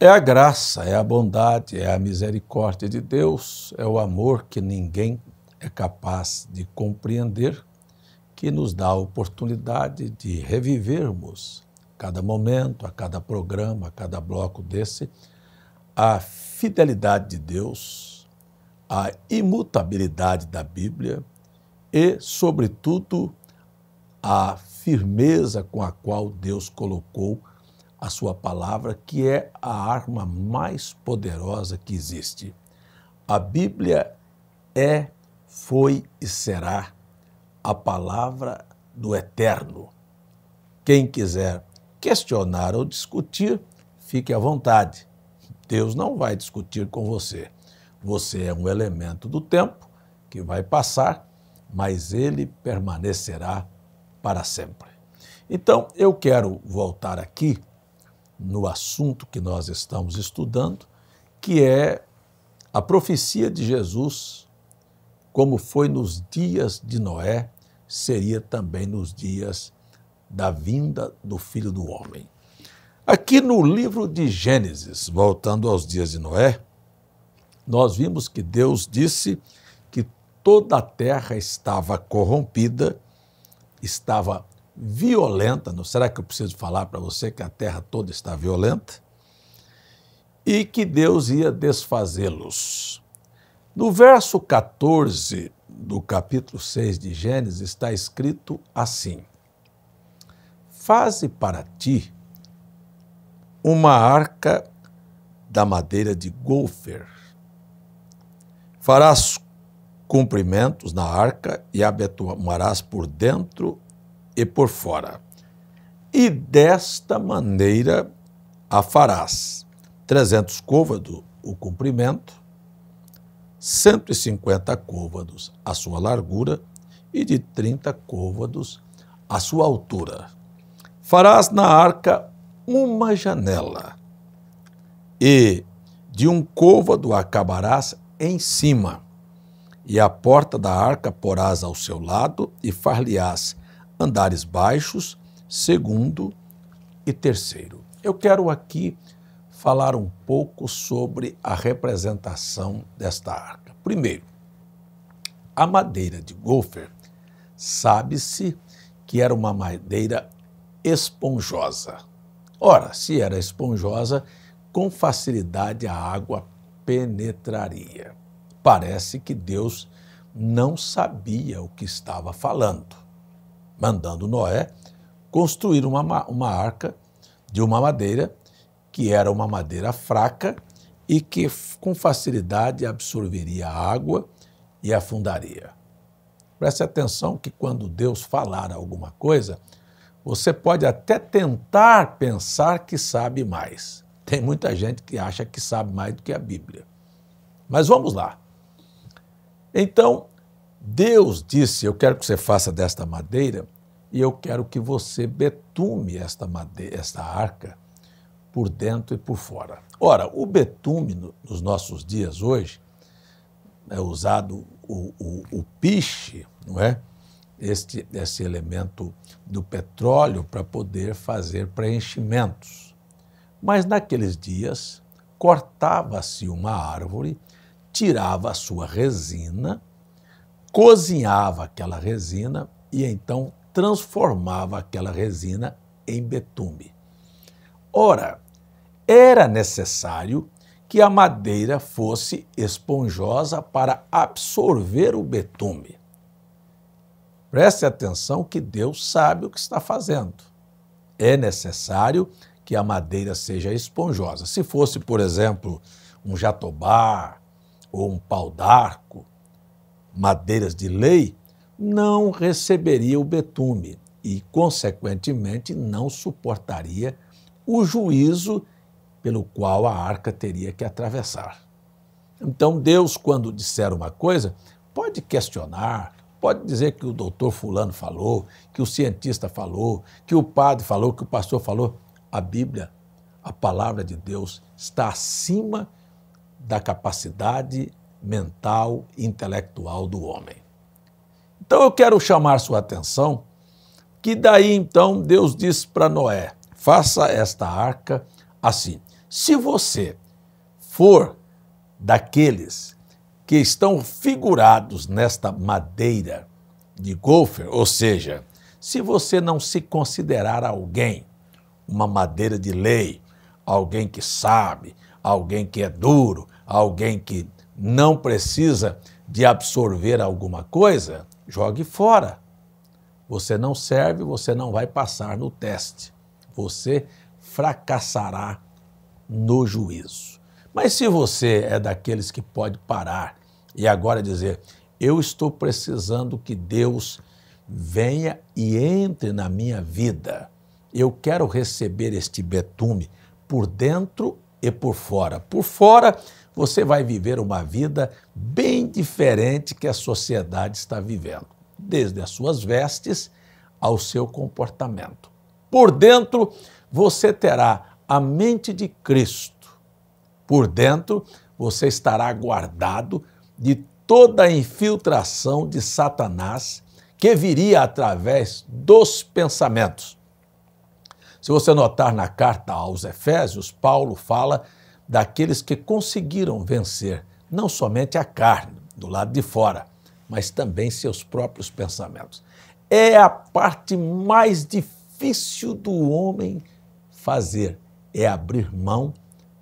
É a graça, é a bondade, é a misericórdia de Deus, é o amor que ninguém é capaz de compreender, que nos dá a oportunidade de revivermos cada momento, a cada programa, a cada bloco desse, a fidelidade de Deus, a imutabilidade da Bíblia e, sobretudo, a firmeza com a qual Deus colocou a sua palavra, que é a arma mais poderosa que existe. A Bíblia é, foi e será a palavra do Eterno. Quem quiser questionar ou discutir, fique à vontade. Deus não vai discutir com você. Você é um elemento do tempo que vai passar, mas ele permanecerá para sempre. Então, eu quero voltar aqui no assunto que nós estamos estudando, que é a profecia de Jesus, como foi nos dias de Noé, seria também nos dias da vinda do Filho do Homem. Aqui no livro de Gênesis, voltando aos dias de Noé, nós vimos que Deus disse que toda a terra estava corrompida, estava violenta, não será que eu preciso falar para você que a terra toda está violenta? E que Deus ia desfazê-los. No verso 14 do capítulo 6 de Gênesis está escrito assim: Faze para ti uma arca da madeira de golfer. Farás comprimentos na arca e abetuarás por dentro e por fora. E desta maneira a farás: 300 côvados o comprimento, 150 côvados a sua largura e de 30 côvados a sua altura. Farás na arca uma janela e de um côvado acabarás em cima, e a porta da arca porás ao seu lado e far-lhe-ás andares baixos, segundo e terceiro. Eu quero aqui falar um pouco sobre a representação desta arca. Primeiro, a madeira de gofer sabe-se que era uma madeira esponjosa. Ora, se era esponjosa, com facilidade a água penetraria. Parece que Deus não sabia o que estava falando mandando Noé construir uma, uma arca de uma madeira que era uma madeira fraca e que com facilidade absorveria a água e afundaria. Preste atenção que quando Deus falar alguma coisa, você pode até tentar pensar que sabe mais. Tem muita gente que acha que sabe mais do que a Bíblia. Mas vamos lá. Então, Deus disse: Eu quero que você faça desta madeira e eu quero que você betume esta, madeira, esta arca por dentro e por fora. Ora, o betume no, nos nossos dias hoje é usado o, o, o piche, não é? Este, esse elemento do petróleo para poder fazer preenchimentos. Mas naqueles dias cortava-se uma árvore, tirava a sua resina cozinhava aquela resina e então transformava aquela resina em betume. Ora, era necessário que a madeira fosse esponjosa para absorver o betume. Preste atenção que Deus sabe o que está fazendo. É necessário que a madeira seja esponjosa. Se fosse, por exemplo, um jatobá ou um pau d'arco, madeiras de lei, não receberia o betume e, consequentemente, não suportaria o juízo pelo qual a arca teria que atravessar. Então, Deus, quando disser uma coisa, pode questionar, pode dizer que o doutor Fulano falou, que o cientista falou, que o padre falou, que o pastor falou. A Bíblia, a palavra de Deus, está acima da capacidade mental e intelectual do homem. Então eu quero chamar sua atenção que daí então Deus disse para Noé: faça esta arca assim. Se você for daqueles que estão figurados nesta madeira de golfer, ou seja, se você não se considerar alguém, uma madeira de lei, alguém que sabe, alguém que é duro, alguém que não precisa de absorver alguma coisa, jogue fora. Você não serve, você não vai passar no teste. Você fracassará no juízo. Mas se você é daqueles que pode parar e agora dizer: Eu estou precisando que Deus venha e entre na minha vida, eu quero receber este betume por dentro e por fora. Por fora, você vai viver uma vida bem diferente que a sociedade está vivendo, desde as suas vestes ao seu comportamento. Por dentro, você terá a mente de Cristo. Por dentro, você estará guardado de toda a infiltração de Satanás que viria através dos pensamentos. Se você notar na carta aos Efésios, Paulo fala daqueles que conseguiram vencer não somente a carne do lado de fora, mas também seus próprios pensamentos. É a parte mais difícil do homem fazer, é abrir mão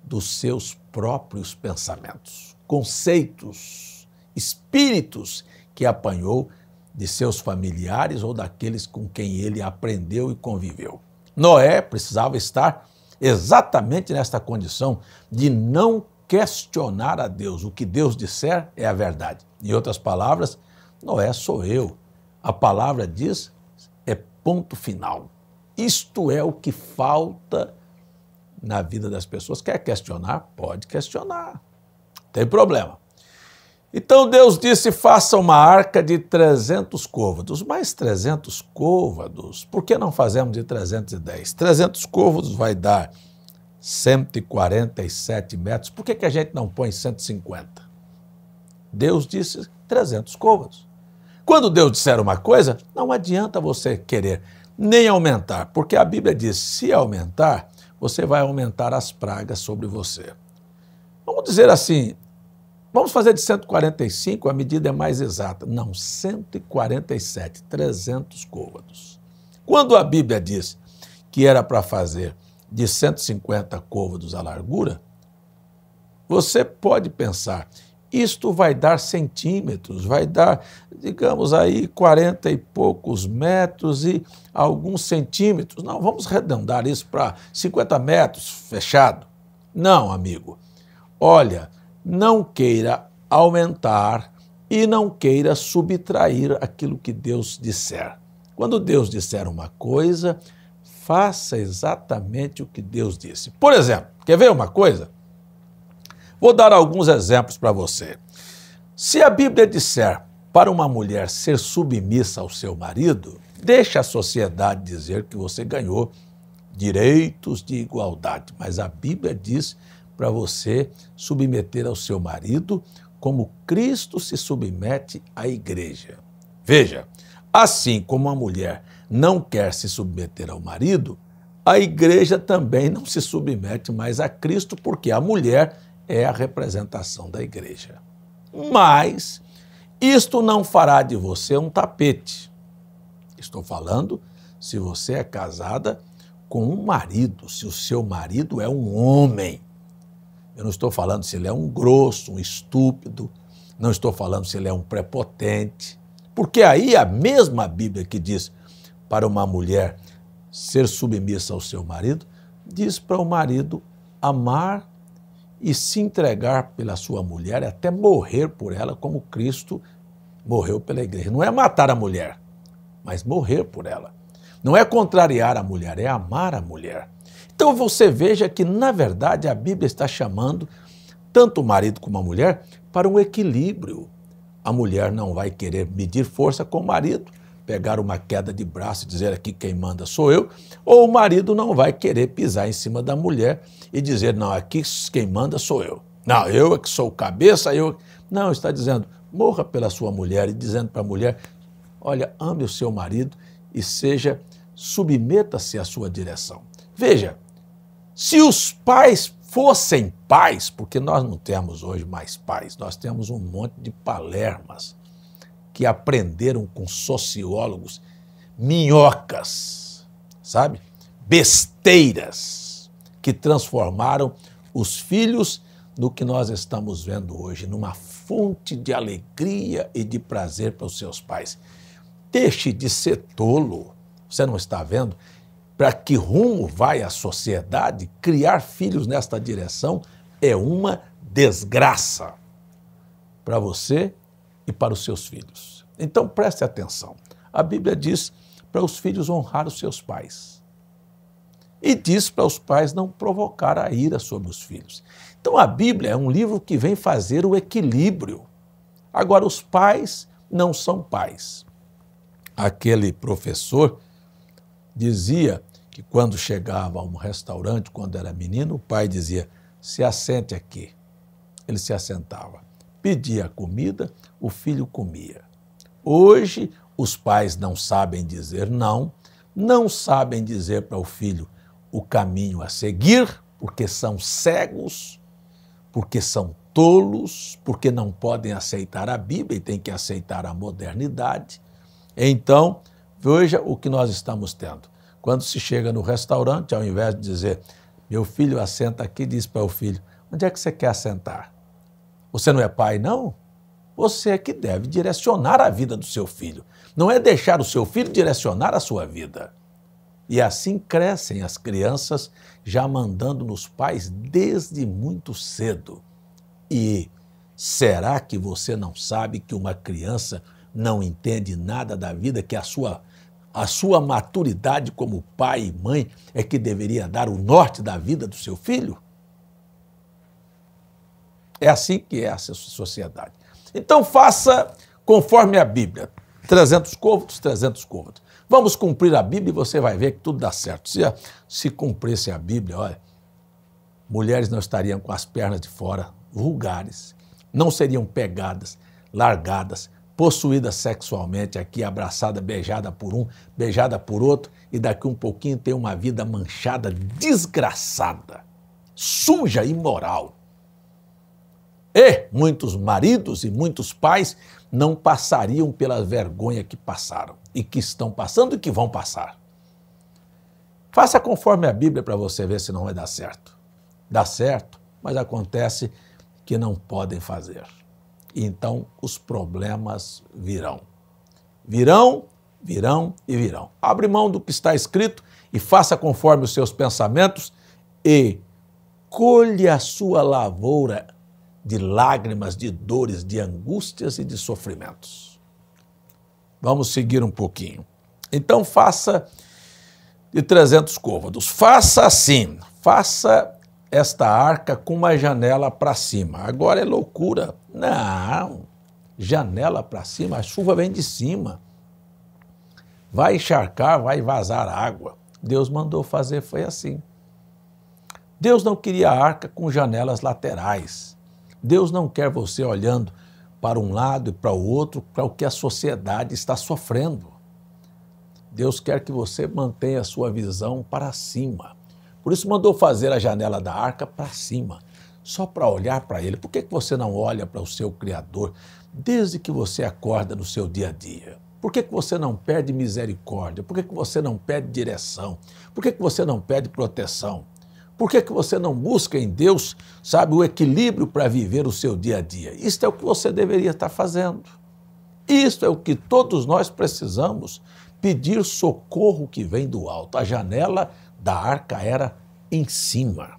dos seus próprios pensamentos, conceitos, espíritos que apanhou de seus familiares ou daqueles com quem ele aprendeu e conviveu. Noé precisava estar exatamente nesta condição de não questionar a Deus. O que Deus disser é a verdade. Em outras palavras, Noé sou eu. A palavra diz é ponto final. Isto é o que falta na vida das pessoas. Quer questionar? Pode questionar. Tem problema. Então Deus disse: faça uma arca de 300 côvados. Mais 300 côvados, por que não fazemos de 310? 300 côvados vai dar 147 metros, por que, que a gente não põe 150? Deus disse 300 côvados. Quando Deus disser uma coisa, não adianta você querer nem aumentar, porque a Bíblia diz: se aumentar, você vai aumentar as pragas sobre você. Vamos dizer assim, Vamos fazer de 145, a medida é mais exata. Não, 147, 300 côvados. Quando a Bíblia diz que era para fazer de 150 côvados a largura, você pode pensar, isto vai dar centímetros, vai dar, digamos aí, 40 e poucos metros e alguns centímetros. Não, vamos arredondar isso para 50 metros, fechado. Não, amigo. Olha, não queira aumentar e não queira subtrair aquilo que Deus disser. Quando Deus disser uma coisa, faça exatamente o que Deus disse. Por exemplo, quer ver uma coisa? Vou dar alguns exemplos para você. Se a Bíblia disser para uma mulher ser submissa ao seu marido, deixa a sociedade dizer que você ganhou direitos de igualdade, mas a Bíblia diz para você submeter ao seu marido como Cristo se submete à igreja. Veja, assim como a mulher não quer se submeter ao marido, a igreja também não se submete mais a Cristo, porque a mulher é a representação da igreja. Mas isto não fará de você um tapete. Estou falando se você é casada com um marido, se o seu marido é um homem. Eu não estou falando se ele é um grosso, um estúpido, não estou falando se ele é um prepotente. Porque aí é a mesma Bíblia que diz para uma mulher ser submissa ao seu marido, diz para o marido amar e se entregar pela sua mulher, até morrer por ela, como Cristo morreu pela igreja. Não é matar a mulher, mas morrer por ela. Não é contrariar a mulher, é amar a mulher. Então você veja que, na verdade, a Bíblia está chamando tanto o marido como a mulher para um equilíbrio. A mulher não vai querer medir força com o marido, pegar uma queda de braço e dizer aqui quem manda sou eu, ou o marido não vai querer pisar em cima da mulher e dizer não, aqui quem manda sou eu. Não, eu é que sou cabeça, eu. É não, está dizendo, morra pela sua mulher e dizendo para a mulher: olha, ame o seu marido e seja, submeta-se à sua direção. Veja, se os pais fossem pais, porque nós não temos hoje mais pais, nós temos um monte de palermas que aprenderam com sociólogos minhocas, sabe? Besteiras que transformaram os filhos no que nós estamos vendo hoje, numa fonte de alegria e de prazer para os seus pais. Deixe de ser tolo. Você não está vendo? para que rumo vai a sociedade, criar filhos nesta direção é uma desgraça para você e para os seus filhos. Então preste atenção. A Bíblia diz para os filhos honrar os seus pais. E diz para os pais não provocar a ira sobre os filhos. Então a Bíblia é um livro que vem fazer o equilíbrio. Agora, os pais não são pais. Aquele professor dizia que quando chegava a um restaurante, quando era menino, o pai dizia: se assente aqui. Ele se assentava, pedia a comida, o filho comia. Hoje, os pais não sabem dizer não, não sabem dizer para o filho o caminho a seguir, porque são cegos, porque são tolos, porque não podem aceitar a Bíblia e têm que aceitar a modernidade. Então, veja o que nós estamos tendo. Quando se chega no restaurante, ao invés de dizer, meu filho assenta aqui, diz para o filho, onde é que você quer assentar? Você não é pai, não? Você é que deve direcionar a vida do seu filho. Não é deixar o seu filho direcionar a sua vida. E assim crescem as crianças, já mandando nos pais desde muito cedo. E será que você não sabe que uma criança não entende nada da vida, que a sua a sua maturidade como pai e mãe é que deveria dar o norte da vida do seu filho? É assim que é essa sociedade. Então faça conforme a Bíblia. 300 côvados, 300 côvados. Vamos cumprir a Bíblia e você vai ver que tudo dá certo. Se, se cumprisse a Bíblia, olha, mulheres não estariam com as pernas de fora, vulgares, não seriam pegadas, largadas, possuída sexualmente aqui, abraçada, beijada por um, beijada por outro, e daqui um pouquinho tem uma vida manchada, desgraçada, suja, imoral. E muitos maridos e muitos pais não passariam pela vergonha que passaram e que estão passando e que vão passar. Faça conforme a Bíblia para você ver se não vai dar certo. Dá certo, mas acontece que não podem fazer e então os problemas virão. Virão, virão e virão. Abre mão do que está escrito e faça conforme os seus pensamentos e colhe a sua lavoura de lágrimas, de dores, de angústias e de sofrimentos. Vamos seguir um pouquinho. Então faça de 300 côvados. Faça assim, faça esta arca com uma janela para cima. Agora é loucura. Não, janela para cima, a chuva vem de cima. Vai encharcar, vai vazar água. Deus mandou fazer, foi assim. Deus não queria a arca com janelas laterais. Deus não quer você olhando para um lado e para o outro, para o que a sociedade está sofrendo. Deus quer que você mantenha a sua visão para cima. Por isso mandou fazer a janela da arca para cima, só para olhar para ele. Por que, que você não olha para o seu Criador desde que você acorda no seu dia a dia? Por que, que você não pede misericórdia? Por que, que você não pede direção? Por que, que você não pede proteção? Por que, que você não busca em Deus, sabe, o equilíbrio para viver o seu dia a dia? Isto é o que você deveria estar tá fazendo. Isto é o que todos nós precisamos pedir socorro que vem do alto. A janela da arca era em cima.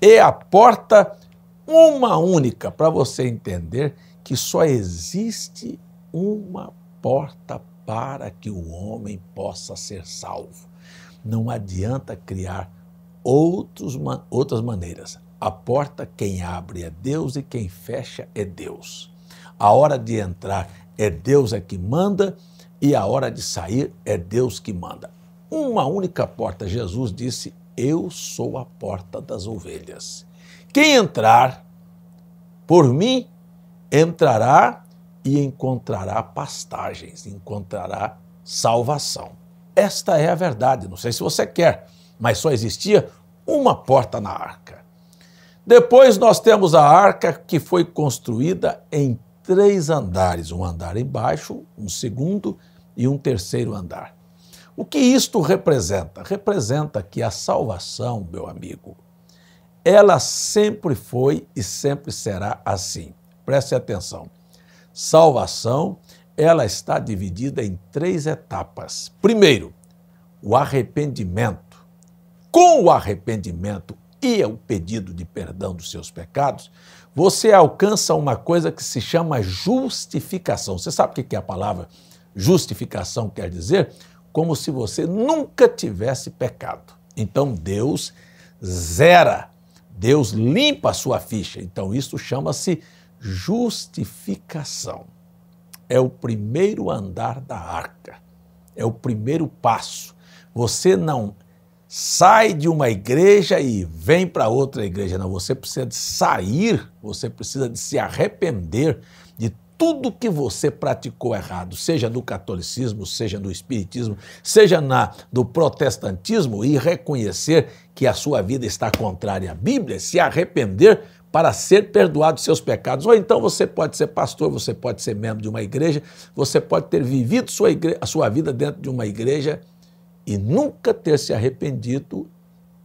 E a porta, uma única, para você entender que só existe uma porta para que o homem possa ser salvo. Não adianta criar outros, outras maneiras. A porta quem abre é Deus e quem fecha é Deus. A hora de entrar é Deus é que manda e a hora de sair é Deus que manda uma única porta. Jesus disse: Eu sou a porta das ovelhas. Quem entrar por mim, entrará e encontrará pastagens, encontrará salvação. Esta é a verdade. Não sei se você quer, mas só existia uma porta na arca. Depois nós temos a arca que foi construída em três andares: um andar embaixo, um segundo e um terceiro andar. O que isto representa? Representa que a salvação, meu amigo, ela sempre foi e sempre será assim. Preste atenção. Salvação, ela está dividida em três etapas. Primeiro, o arrependimento. Com o arrependimento e o pedido de perdão dos seus pecados, você alcança uma coisa que se chama justificação. Você sabe o que é a palavra justificação quer dizer? como se você nunca tivesse pecado. Então Deus zera, Deus limpa a sua ficha. Então isso chama-se justificação. É o primeiro andar da arca, é o primeiro passo. Você não sai de uma igreja e vem para outra igreja, não. Você precisa de sair, você precisa de se arrepender, tudo que você praticou errado, seja no catolicismo, seja no espiritismo, seja na do protestantismo e reconhecer que a sua vida está contrária à Bíblia, se arrepender para ser perdoado seus pecados. Ou então você pode ser pastor, você pode ser membro de uma igreja, você pode ter vivido sua a sua vida dentro de uma igreja e nunca ter se arrependido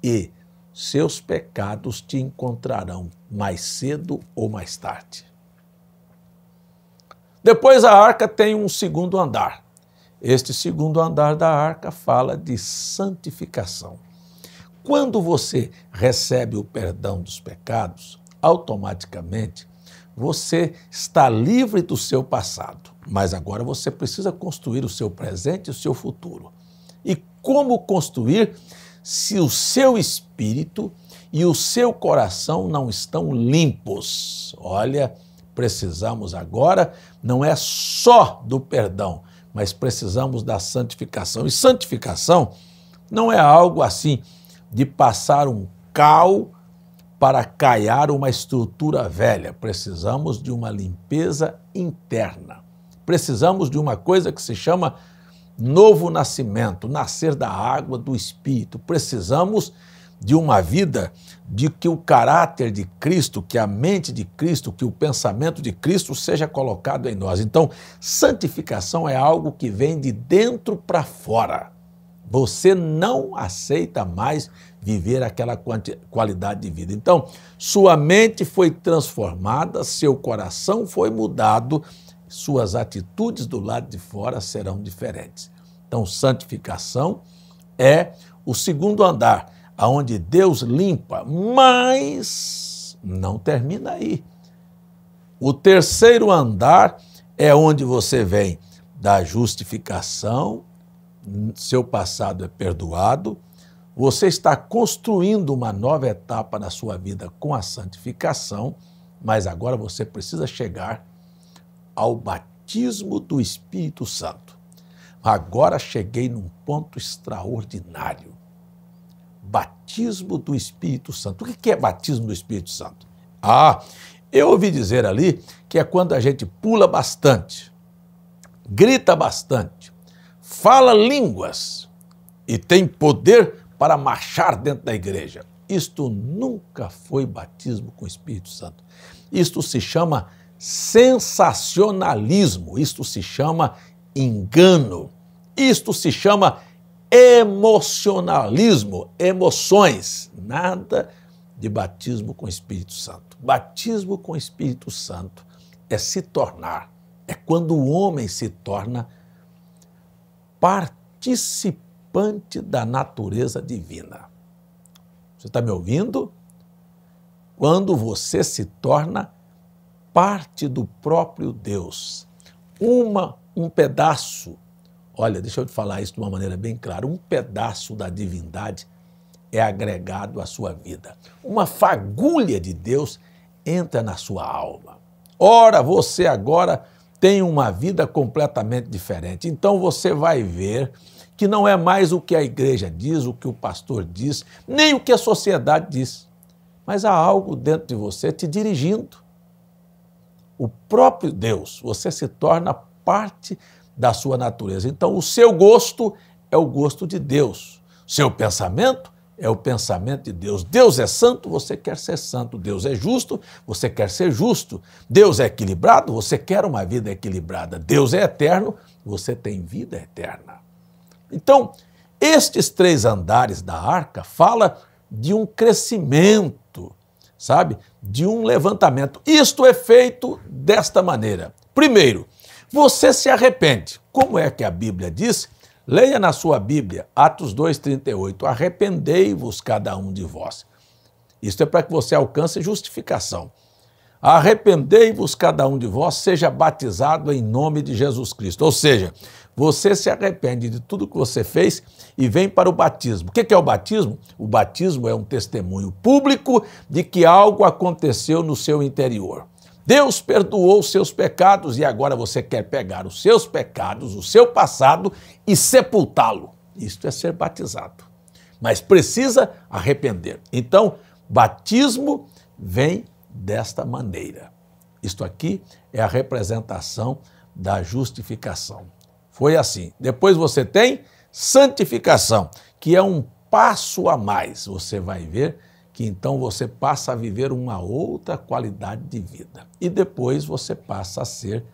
e seus pecados te encontrarão mais cedo ou mais tarde. Depois a arca tem um segundo andar. Este segundo andar da arca fala de santificação. Quando você recebe o perdão dos pecados, automaticamente você está livre do seu passado, mas agora você precisa construir o seu presente e o seu futuro. E como construir se o seu espírito e o seu coração não estão limpos? Olha, precisamos agora não é só do perdão, mas precisamos da santificação. E santificação não é algo assim de passar um cal para caiar uma estrutura velha. Precisamos de uma limpeza interna. Precisamos de uma coisa que se chama novo nascimento, nascer da água do espírito. Precisamos de uma vida de que o caráter de Cristo, que a mente de Cristo, que o pensamento de Cristo seja colocado em nós. Então, santificação é algo que vem de dentro para fora. Você não aceita mais viver aquela qualidade de vida. Então, sua mente foi transformada, seu coração foi mudado, suas atitudes do lado de fora serão diferentes. Então, santificação é o segundo andar aonde Deus limpa, mas não termina aí. O terceiro andar é onde você vem da justificação, seu passado é perdoado, você está construindo uma nova etapa na sua vida com a santificação, mas agora você precisa chegar ao batismo do Espírito Santo. Agora cheguei num ponto extraordinário batismo do Espírito Santo. O que é batismo do Espírito Santo? Ah, eu ouvi dizer ali que é quando a gente pula bastante, grita bastante, fala línguas e tem poder para marchar dentro da igreja. Isto nunca foi batismo com o Espírito Santo. Isto se chama sensacionalismo, isto se chama engano, isto se chama emocionalismo, emoções, nada de batismo com o Espírito Santo. Batismo com o Espírito Santo é se tornar, é quando o homem se torna participante da natureza divina. Você está me ouvindo? Quando você se torna parte do próprio Deus, uma um pedaço Olha, deixa eu te falar isso de uma maneira bem clara. Um pedaço da divindade é agregado à sua vida. Uma fagulha de Deus entra na sua alma. Ora, você agora tem uma vida completamente diferente. Então você vai ver que não é mais o que a igreja diz, o que o pastor diz, nem o que a sociedade diz, mas há algo dentro de você te dirigindo. O próprio Deus, você se torna parte da sua natureza. Então, o seu gosto é o gosto de Deus, seu pensamento é o pensamento de Deus. Deus é santo, você quer ser santo. Deus é justo, você quer ser justo. Deus é equilibrado, você quer uma vida equilibrada. Deus é eterno, você tem vida eterna. Então, estes três andares da arca fala de um crescimento, sabe? De um levantamento. Isto é feito desta maneira. Primeiro, você se arrepende. Como é que a Bíblia diz? Leia na sua Bíblia, Atos 2,38. Arrependei-vos cada um de vós. Isto é para que você alcance justificação. Arrependei-vos cada um de vós, seja batizado em nome de Jesus Cristo. Ou seja, você se arrepende de tudo que você fez e vem para o batismo. O que é o batismo? O batismo é um testemunho público de que algo aconteceu no seu interior. Deus perdoou os seus pecados e agora você quer pegar os seus pecados, o seu passado e sepultá-lo. Isto é ser batizado. Mas precisa arrepender. Então, batismo vem desta maneira. Isto aqui é a representação da justificação. Foi assim. Depois você tem santificação, que é um passo a mais. Você vai ver que então você passa a viver uma outra qualidade de vida. E depois você passa a ser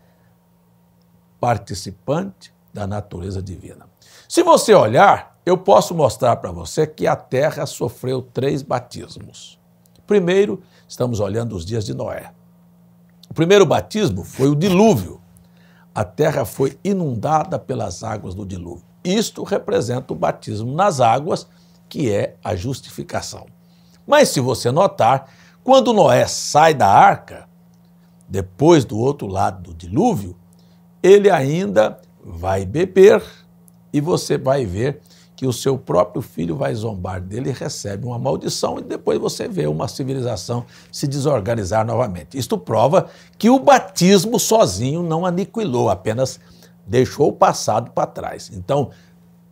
participante da natureza divina. Se você olhar, eu posso mostrar para você que a Terra sofreu três batismos. Primeiro, estamos olhando os dias de Noé. O primeiro batismo foi o dilúvio. A Terra foi inundada pelas águas do dilúvio. Isto representa o batismo nas águas, que é a justificação. Mas se você notar, quando Noé sai da arca, depois do outro lado do dilúvio, ele ainda vai beber e você vai ver que o seu próprio filho vai zombar dele e recebe uma maldição e depois você vê uma civilização se desorganizar novamente. Isto prova que o batismo sozinho não aniquilou, apenas deixou o passado para trás. Então,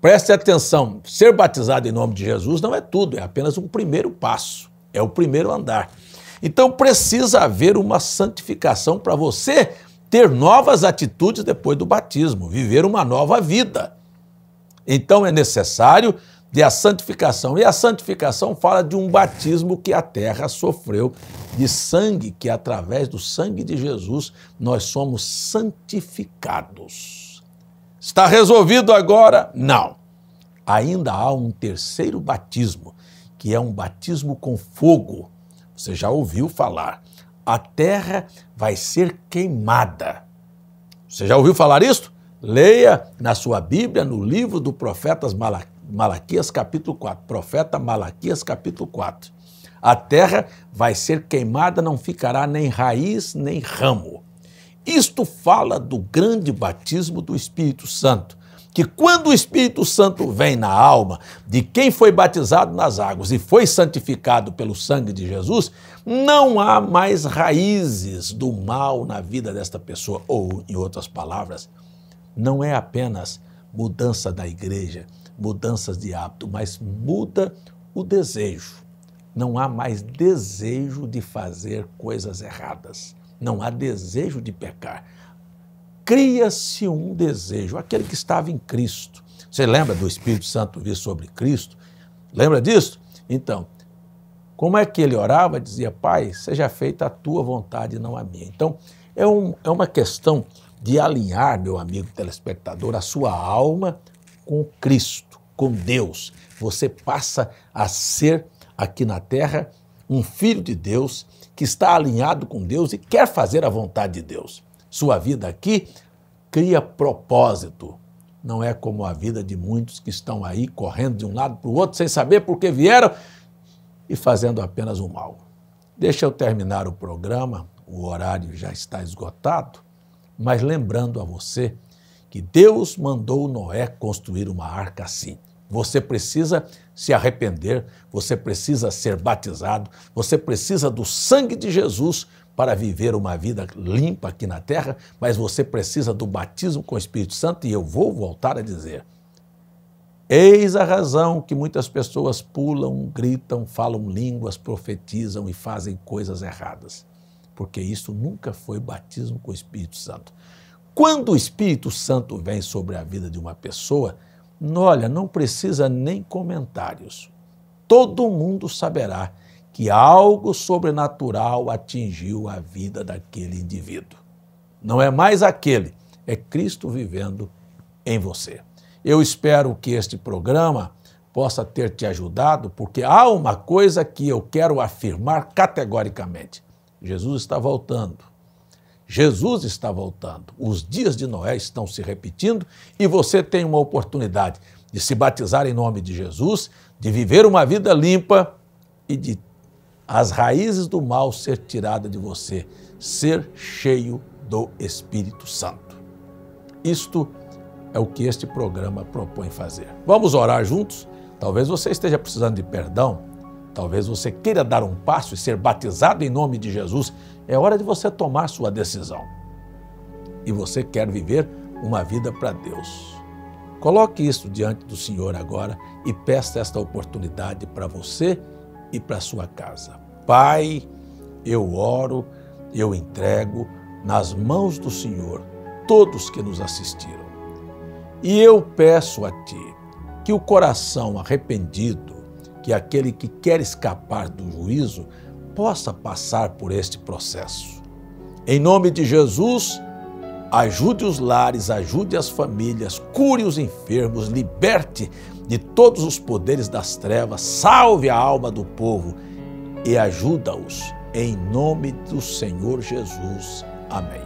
Preste atenção, ser batizado em nome de Jesus não é tudo, é apenas um primeiro passo, é o primeiro andar. Então precisa haver uma santificação para você ter novas atitudes depois do batismo, viver uma nova vida. Então é necessário de a santificação. E a santificação fala de um batismo que a terra sofreu, de sangue, que através do sangue de Jesus nós somos santificados. Está resolvido agora? Não. Ainda há um terceiro batismo, que é um batismo com fogo. Você já ouviu falar. A terra vai ser queimada. Você já ouviu falar isso? Leia na sua Bíblia, no livro do profeta Malaquias, capítulo 4. Profeta Malaquias, capítulo 4. A terra vai ser queimada, não ficará nem raiz nem ramo. Isto fala do grande batismo do Espírito Santo, que quando o Espírito Santo vem na alma de quem foi batizado nas águas e foi santificado pelo sangue de Jesus, não há mais raízes do mal na vida desta pessoa. Ou, em outras palavras, não é apenas mudança da igreja, mudanças de hábito, mas muda o desejo. Não há mais desejo de fazer coisas erradas não há desejo de pecar. Cria-se um desejo, aquele que estava em Cristo. Você lembra do Espírito Santo vir sobre Cristo? Lembra disso? Então, como é que ele orava? Dizia, Pai, seja feita a tua vontade e não a minha. Então, é, um, é uma questão de alinhar, meu amigo telespectador, a sua alma com Cristo, com Deus. Você passa a ser aqui na terra um filho de Deus que está alinhado com Deus e quer fazer a vontade de Deus. Sua vida aqui cria propósito. Não é como a vida de muitos que estão aí correndo de um lado para o outro sem saber por que vieram e fazendo apenas o mal. Deixa eu terminar o programa, o horário já está esgotado, mas lembrando a você que Deus mandou Noé construir uma arca assim. Você precisa se arrepender, você precisa ser batizado, você precisa do sangue de Jesus para viver uma vida limpa aqui na terra, mas você precisa do batismo com o Espírito Santo e eu vou voltar a dizer. Eis a razão que muitas pessoas pulam, gritam, falam línguas, profetizam e fazem coisas erradas, porque isso nunca foi batismo com o Espírito Santo. Quando o Espírito Santo vem sobre a vida de uma pessoa, Olha, não precisa nem comentários. Todo mundo saberá que algo sobrenatural atingiu a vida daquele indivíduo. Não é mais aquele, é Cristo vivendo em você. Eu espero que este programa possa ter te ajudado, porque há uma coisa que eu quero afirmar categoricamente: Jesus está voltando. Jesus está voltando, os dias de Noé estão se repetindo e você tem uma oportunidade de se batizar em nome de Jesus, de viver uma vida limpa e de as raízes do mal ser tirada de você, ser cheio do Espírito Santo. Isto é o que este programa propõe fazer. Vamos orar juntos? Talvez você esteja precisando de perdão Talvez você queira dar um passo e ser batizado em nome de Jesus. É hora de você tomar sua decisão. E você quer viver uma vida para Deus. Coloque isso diante do Senhor agora e peça esta oportunidade para você e para sua casa. Pai, eu oro, eu entrego nas mãos do Senhor todos que nos assistiram. E eu peço a Ti que o coração arrependido, que aquele que quer escapar do juízo possa passar por este processo. Em nome de Jesus, ajude os lares, ajude as famílias, cure os enfermos, liberte de todos os poderes das trevas, salve a alma do povo e ajuda-os em nome do Senhor Jesus. Amém.